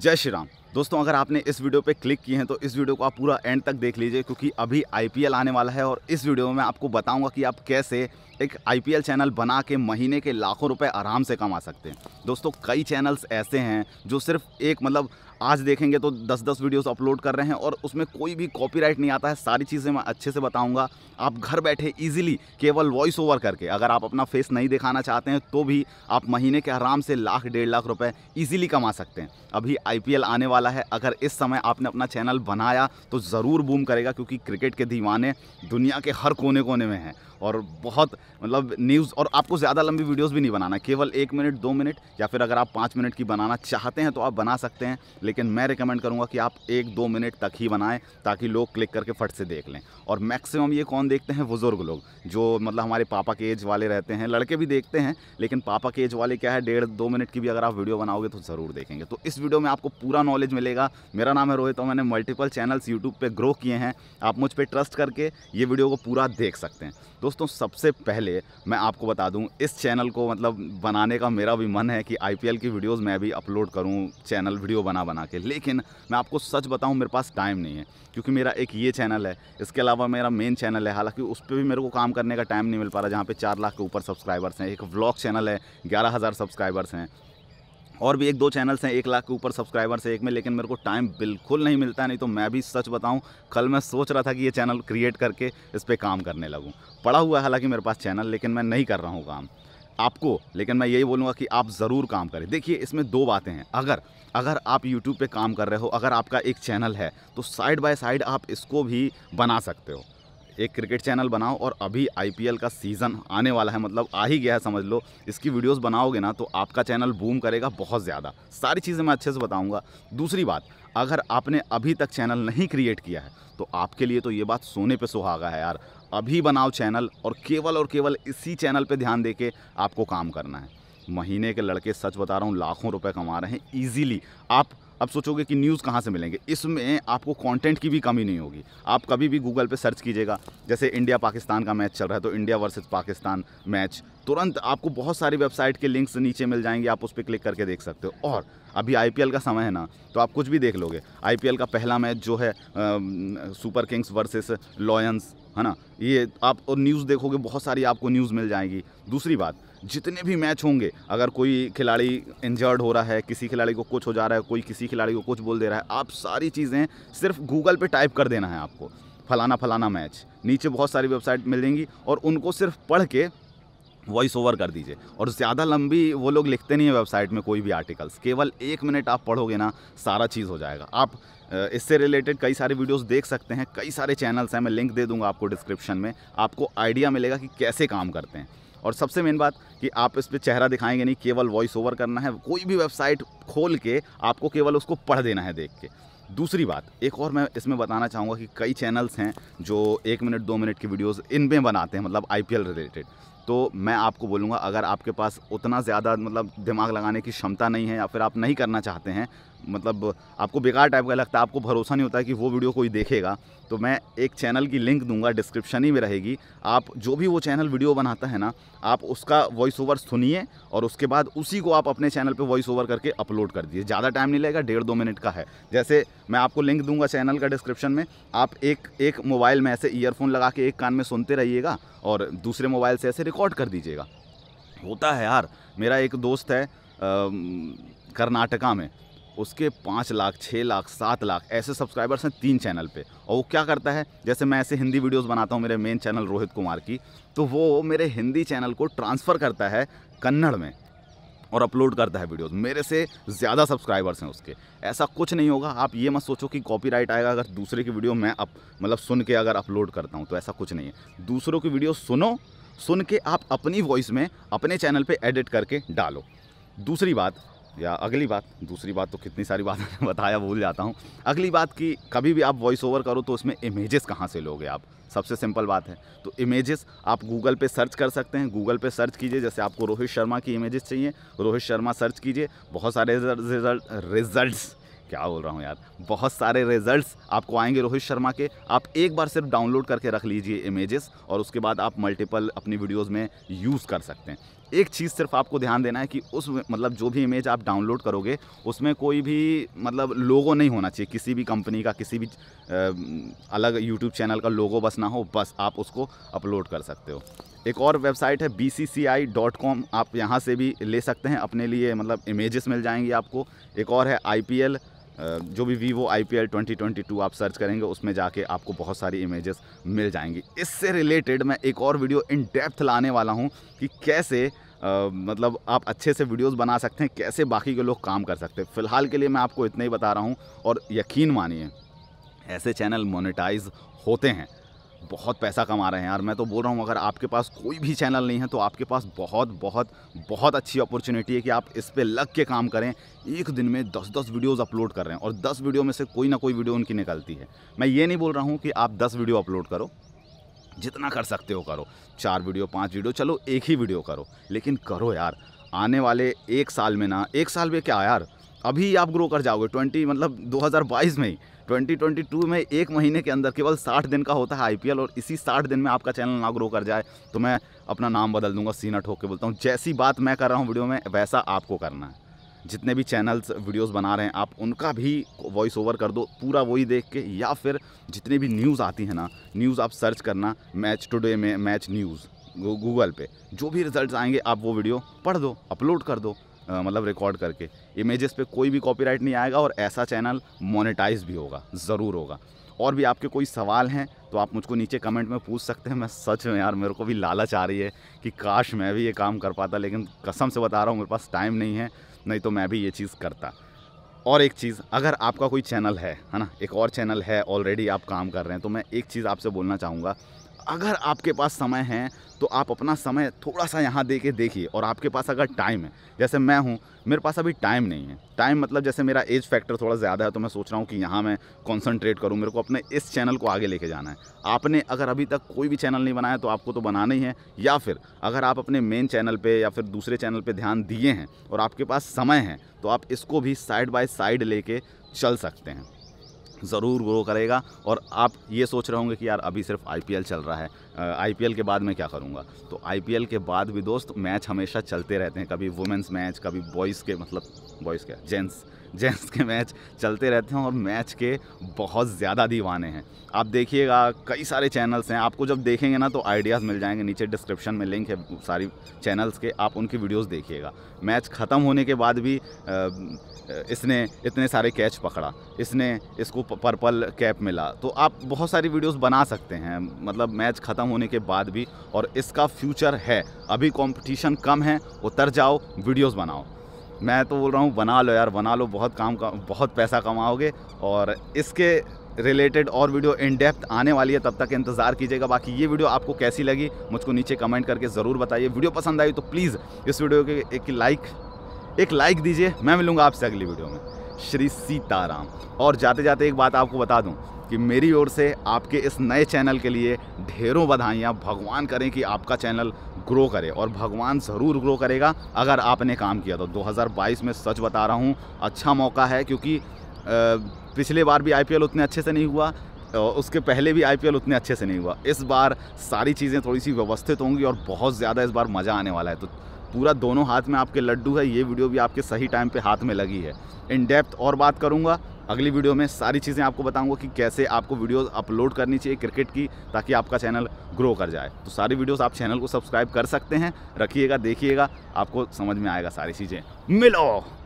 जय श्री राम दोस्तों अगर आपने इस वीडियो पे क्लिक किए हैं तो इस वीडियो को आप पूरा एंड तक देख लीजिए क्योंकि अभी आईपीएल आने वाला है और इस वीडियो में आपको बताऊंगा कि आप कैसे एक आईपीएल चैनल बना के महीने के लाखों रुपए आराम से कमा सकते हैं दोस्तों कई चैनल्स ऐसे हैं जो सिर्फ एक मतलब आज देखेंगे तो 10-10 वीडियोस अपलोड कर रहे हैं और उसमें कोई भी कॉपीराइट नहीं आता है सारी चीज़ें मैं अच्छे से बताऊंगा आप घर बैठे इजीली केवल वॉइस ओवर करके अगर आप अपना फेस नहीं दिखाना चाहते हैं तो भी आप महीने के आराम से लाख डेढ़ लाख रुपए ईजिली कमा सकते हैं अभी आई आने वाला वाला है अगर इस समय आपने अपना चैनल बनाया तो ज़रूर बूम करेगा क्योंकि क्रिकेट के दीवाने दुनिया के हर कोने कोने में हैं और बहुत मतलब न्यूज़ और आपको ज़्यादा लंबी वीडियोस भी नहीं बनाना केवल एक मिनट दो मिनट या फिर अगर आप पाँच मिनट की बनाना चाहते हैं तो आप बना सकते हैं लेकिन मैं रिकमेंड करूँगा कि आप एक दो मिनट तक ही बनाएं ताकि लोग क्लिक करके फट से देख लें और मैक्सिमम ये कौन देखते हैं बुज़ुर्ग लोग जो मतलब हमारे पापा के एज वाले रहते हैं लड़के भी देखते हैं लेकिन पापा के एज वाले क्या है डेढ़ दो मिनट की भी अगर आप वीडियो बनाओगे तो ज़रूर देखेंगे तो इस वीडियो में आपको पूरा नॉलेज नॉलेज मिलेगा मेरा नाम है रोहित और मैंने मल्टीपल चैनल्स यूट्यूब पर ग्रो किए हैं आप मुझ पर ट्रस्ट करके ये वीडियो को पूरा देख सकते हैं दोस्तों सबसे पहले मैं आपको बता दूँ इस चैनल को मतलब बनाने का मेरा भी मन है कि आई की वीडियोज़ मैं भी अपलोड करूँ चैनल वीडियो बना बना के लेकिन मैं आपको सच बताऊँ मेरे पास टाइम नहीं है क्योंकि मेरा एक ये चैनल है इसके अलावा मेरा मेन चैनल है हालांकि उस पर भी मेरे को काम करने का टाइम नहीं मिल पा रहा जहाँ पे चार लाख के ऊपर सब्सक्राइबर्स हैं एक व्लॉग चैनल है ग्यारह हज़ार सब्सक्राइबर्स हैं और भी एक दो चैनल्स हैं एक लाख के ऊपर सब्सक्राइबर्स है एक में लेकिन मेरे को टाइम बिल्कुल नहीं मिलता नहीं तो मैं भी सच बताऊँ कल मैं सोच रहा था कि ये चैनल क्रिएट करके इस पर काम करने लगूँ पड़ा हुआ है हालाँकि मेरे पास चैनल लेकिन मैं नहीं कर रहा हूँ काम आपको लेकिन मैं यही बोलूँगा कि आप ज़रूर काम करें देखिए इसमें दो बातें हैं अगर अगर आप YouTube पे काम कर रहे हो अगर आपका एक चैनल है तो साइड बाय साइड आप इसको भी बना सकते हो एक क्रिकेट चैनल बनाओ और अभी आईपीएल का सीज़न आने वाला है मतलब आ ही गया है समझ लो इसकी वीडियोस बनाओगे ना तो आपका चैनल बूम करेगा बहुत ज़्यादा सारी चीज़ें मैं अच्छे से बताऊँगा दूसरी बात अगर आपने अभी तक चैनल नहीं क्रिएट किया है तो आपके लिए तो ये बात सोने पे सुहागा है यार अभी बनाओ चैनल और केवल और केवल इसी चैनल पे ध्यान दे के आपको काम करना है महीने के लड़के सच बता रहा हूँ लाखों रुपए कमा रहे हैं ईजीली आप अब सोचोगे कि न्यूज़ कहाँ से मिलेंगे इसमें आपको कंटेंट की भी कमी नहीं होगी आप कभी भी गूगल पे सर्च कीजिएगा जैसे इंडिया पाकिस्तान का मैच चल रहा है तो इंडिया वर्सेस पाकिस्तान मैच तुरंत आपको बहुत सारी वेबसाइट के लिंक्स नीचे मिल जाएंगे आप उस पर क्लिक करके देख सकते हो और अभी आई का समय है ना तो आप कुछ भी देख लोगे आई का पहला मैच जो है आ, सुपर किंग्स वर्सेस लॉयंस है ना ये आप और न्यूज़ देखोगे बहुत सारी आपको न्यूज़ मिल जाएगी दूसरी बात जितने भी मैच होंगे अगर कोई खिलाड़ी इंजर्ड हो रहा है किसी खिलाड़ी को कुछ हो जा रहा है कोई किसी खिलाड़ी को कुछ बोल दे रहा है आप सारी चीज़ें सिर्फ गूगल पे टाइप कर देना है आपको फलाना फलाना मैच नीचे बहुत सारी वेबसाइट मिल जाएंगी और उनको सिर्फ पढ़ के वॉइस ओवर कर दीजिए और ज़्यादा लंबी वो लोग लिखते नहीं है वेबसाइट में कोई भी आर्टिकल्स केवल एक मिनट आप पढ़ोगे ना सारा चीज़ हो जाएगा आप इससे रिलेटेड कई सारे वीडियोस देख सकते हैं कई सारे चैनल्स हैं मैं लिंक दे दूंगा आपको डिस्क्रिप्शन में आपको आइडिया मिलेगा कि कैसे काम करते हैं और सबसे मेन बात कि आप इस पर चेहरा दिखाएंगे नहीं केवल वॉइस ओवर करना है कोई भी वेबसाइट खोल के आपको केवल उसको पढ़ देना है देख के दूसरी बात एक और मैं इसमें बताना चाहूँगा कि कई चैनल्स हैं जो एक मिनट दो मिनट की वीडियोस इन बनाते हैं मतलब आईपीएल रिलेटेड तो मैं आपको बोलूँगा अगर आपके पास उतना ज़्यादा मतलब दिमाग लगाने की क्षमता नहीं है या फिर आप नहीं करना चाहते हैं मतलब आपको बेकार टाइप का लगता है आपको भरोसा नहीं होता कि वो वीडियो कोई देखेगा तो मैं एक चैनल की लिंक दूंगा डिस्क्रिप्शन ही में रहेगी आप जो भी वो चैनल वीडियो बनाता है ना आप उसका वॉइस ओवर सुनिए और उसके बाद उसी को आप अपने चैनल पे वॉइस ओवर करके अपलोड कर दिए ज़्यादा टाइम नहीं लगेगा डेढ़ दो मिनट का है जैसे मैं आपको लिंक दूंगा चैनल का डिस्क्रिप्शन में आप एक एक मोबाइल में ऐसे ईयरफोन लगा के एक कान में सुनते रहिएगा और दूसरे मोबाइल से ऐसे रिकॉर्ड कर दीजिएगा होता है यार मेरा एक दोस्त है कर्नाटका में उसके पाँच लाख छः लाख सात लाख ऐसे सब्सक्राइबर्स हैं तीन चैनल पे और वो क्या करता है जैसे मैं ऐसे हिंदी वीडियोस बनाता हूँ मेरे मेन चैनल रोहित कुमार की तो वो मेरे हिंदी चैनल को ट्रांसफ़र करता है कन्नड़ में और अपलोड करता है वीडियोस मेरे से ज़्यादा सब्सक्राइबर्स हैं उसके ऐसा कुछ नहीं होगा आप ये मत सोचो कि कॉपीराइट आएगा अगर दूसरे की वीडियो मैं अप मतलब सुन के अगर अपलोड करता हूँ तो ऐसा कुछ नहीं है दूसरों की वीडियो सुनो सुन के आप अपनी वॉइस में अपने चैनल पर एडिट करके डालो दूसरी बात या अगली बात दूसरी बात तो कितनी सारी बात बताया भूल जाता हूँ अगली बात कि कभी भी आप वॉइस ओवर करो तो उसमें इमेजेस कहाँ से लोगे आप सबसे सिंपल बात है तो इमेजेस आप गूगल पे सर्च कर सकते हैं गूगल पे सर्च कीजिए जैसे आपको रोहित शर्मा की इमेजेस चाहिए रोहित शर्मा सर्च कीजिए बहुत सारे रिजल्ट रिजल्ट्स क्या बोल रहा हूँ यार बहुत सारे रिजल्ट्स आपको आएंगे रोहित शर्मा के आप एक बार सिर्फ डाउनलोड करके रख लीजिए इमेजेस और उसके बाद आप मल्टीपल अपनी वीडियोज़ में यूज़ कर सकते हैं एक चीज़ सिर्फ आपको ध्यान देना है कि उस मतलब जो भी इमेज आप डाउनलोड करोगे उसमें कोई भी मतलब लोगो नहीं होना चाहिए किसी भी कंपनी का किसी भी आ, अलग यूट्यूब चैनल का लोगो बस ना हो बस आप उसको अपलोड कर सकते हो एक और वेबसाइट है कॉम आप यहाँ से भी ले सकते हैं अपने लिए मतलब इमेजेस मिल जाएंगी आपको एक और है आई जो भी Vivo I P L twenty twenty two आप सर्च करेंगे उसमें जाके आपको बहुत सारी इमेजेस मिल जाएंगी इससे रिलेटेड मैं एक और वीडियो इन डेप्थ लाने वाला हूँ कि कैसे आ, मतलब आप अच्छे से वीडियोस बना सकते हैं कैसे बाकी के लोग काम कर सकते हैं फ़िलहाल के लिए मैं आपको इतना ही बता रहा हूँ और यकीन मानिए ऐसे चैनल मोनिटाइज होते हैं बहुत पैसा कमा रहे हैं यार मैं तो बोल रहा हूँ अगर आपके पास कोई भी चैनल नहीं है तो आपके पास बहुत बहुत बहुत अच्छी अपॉर्चुनिटी है कि आप इस पर लग के काम करें एक दिन में दस दस वीडियोज़ अपलोड कर रहे हैं और दस वीडियो में से कोई ना कोई वीडियो उनकी निकलती है मैं ये नहीं बोल रहा हूँ कि आप दस वीडियो अपलोड करो जितना कर सकते हो करो चार वीडियो पाँच वीडियो चलो एक ही वीडियो करो लेकिन करो यार आने वाले एक साल में ना एक साल में क्या यार अभी आप ग्रो कर जाओगे ट्वेंटी मतलब 2022 में ही 2022 में एक महीने के अंदर केवल 60 दिन का होता है आईपीएल और इसी 60 दिन में आपका चैनल ना ग्रो कर जाए तो मैं अपना नाम बदल दूंगा सीना ठोक के बोलता हूँ जैसी बात मैं कर रहा हूँ वीडियो में वैसा आपको करना है जितने भी चैनल्स वीडियोस बना रहे हैं आप उनका भी वॉइस ओवर कर दो पूरा वही देख के या फिर जितने भी न्यूज़ आती है ना न्यूज़ आप सर्च करना मैच टुडे में मैच न्यूज़ गूगल पे जो भी रिजल्ट्स आएंगे आप वो वीडियो पढ़ दो अपलोड कर दो मतलब रिकॉर्ड करके इमेजेस पे कोई भी कॉपीराइट नहीं आएगा और ऐसा चैनल मोनेटाइज भी होगा ज़रूर होगा और भी आपके कोई सवाल हैं तो आप मुझको नीचे कमेंट में पूछ सकते हैं मैं सच में यार मेरे को भी लालच आ रही है कि काश मैं भी ये काम कर पाता लेकिन कसम से बता रहा हूँ मेरे पास टाइम नहीं है नहीं तो मैं भी ये चीज़ करता और एक चीज़ अगर आपका कोई चैनल है है ना एक और चैनल है ऑलरेडी आप काम कर रहे हैं तो मैं एक चीज़ आपसे बोलना चाहूँगा अगर आपके पास समय है तो आप अपना समय थोड़ा सा यहाँ दे के देखिए और आपके पास अगर टाइम है जैसे मैं हूँ मेरे पास अभी टाइम नहीं है टाइम मतलब जैसे मेरा एज फैक्टर थोड़ा ज़्यादा है तो मैं सोच रहा हूँ कि यहाँ मैं कॉन्सनट्रेट करूँ मेरे को अपने इस चैनल को आगे लेके जाना है आपने अगर अभी तक कोई भी चैनल नहीं बनाया तो आपको तो बनाना ही है या फिर अगर आप अपने मेन चैनल पर या फिर दूसरे चैनल पर ध्यान दिए हैं और आपके पास समय है तो आप इसको भी साइड बाय साइड ले चल सकते हैं ज़रूर ग्रो करेगा और आप ये सोच रहे होंगे कि यार अभी सिर्फ आई चल रहा है आई के बाद मैं क्या करूँगा तो आई के बाद भी दोस्त मैच हमेशा चलते रहते हैं कभी वुमेंस मैच कभी बॉयज़ के मतलब बॉयज़ के जेंट्स जेंट्स के मैच चलते रहते हैं और मैच के बहुत ज़्यादा दीवाने हैं आप देखिएगा कई सारे चैनल्स हैं आपको जब देखेंगे ना तो आइडियाज़ मिल जाएंगे नीचे डिस्क्रिप्शन में लिंक है सारी चैनल्स के आप उनकी वीडियोस देखिएगा मैच ख़त्म होने के बाद भी इसने इतने सारे कैच पकड़ा इसने इसको पर्पल कैप मिला तो आप बहुत सारी वीडियोस बना सकते हैं मतलब मैच ख़त्म होने के बाद भी और इसका फ्यूचर है अभी कंपटीशन कम है उतर जाओ वीडियोस बनाओ मैं तो बोल रहा हूँ बना लो यार बना लो बहुत काम का बहुत पैसा कमाओगे और इसके रिलेटेड और वीडियो इन डेप्थ आने वाली है तब तक इंतज़ार कीजिएगा बाकी ये वीडियो आपको कैसी लगी मुझको नीचे कमेंट करके ज़रूर बताइए वीडियो पसंद आई तो प्लीज़ इस वीडियो के एक लाइक एक लाइक दीजिए मैं मिलूँगा आपसे अगली वीडियो में श्री सीताराम और जाते जाते एक बात आपको बता दूं कि मेरी ओर से आपके इस नए चैनल के लिए ढेरों बधाइयाँ भगवान करें कि आपका चैनल ग्रो करे और भगवान ज़रूर ग्रो करेगा अगर आपने काम किया तो 2022 में सच बता रहा हूँ अच्छा मौका है क्योंकि पिछले बार भी आई उतने अच्छे से नहीं हुआ उसके पहले भी आईपीएल उतने अच्छे से नहीं हुआ इस बार सारी चीज़ें थोड़ी सी व्यवस्थित होंगी और बहुत ज़्यादा इस बार मज़ा आने वाला है तो पूरा दोनों हाथ में आपके लड्डू है ये वीडियो भी आपके सही टाइम पे हाथ में लगी है इन डेप्थ और बात करूँगा अगली वीडियो में सारी चीज़ें आपको बताऊंगा कि कैसे आपको वीडियो अपलोड करनी चाहिए क्रिकेट की ताकि आपका चैनल ग्रो कर जाए तो सारी वीडियोज़ आप चैनल को सब्सक्राइब कर सकते हैं रखिएगा देखिएगा आपको समझ में आएगा सारी चीज़ें मिलो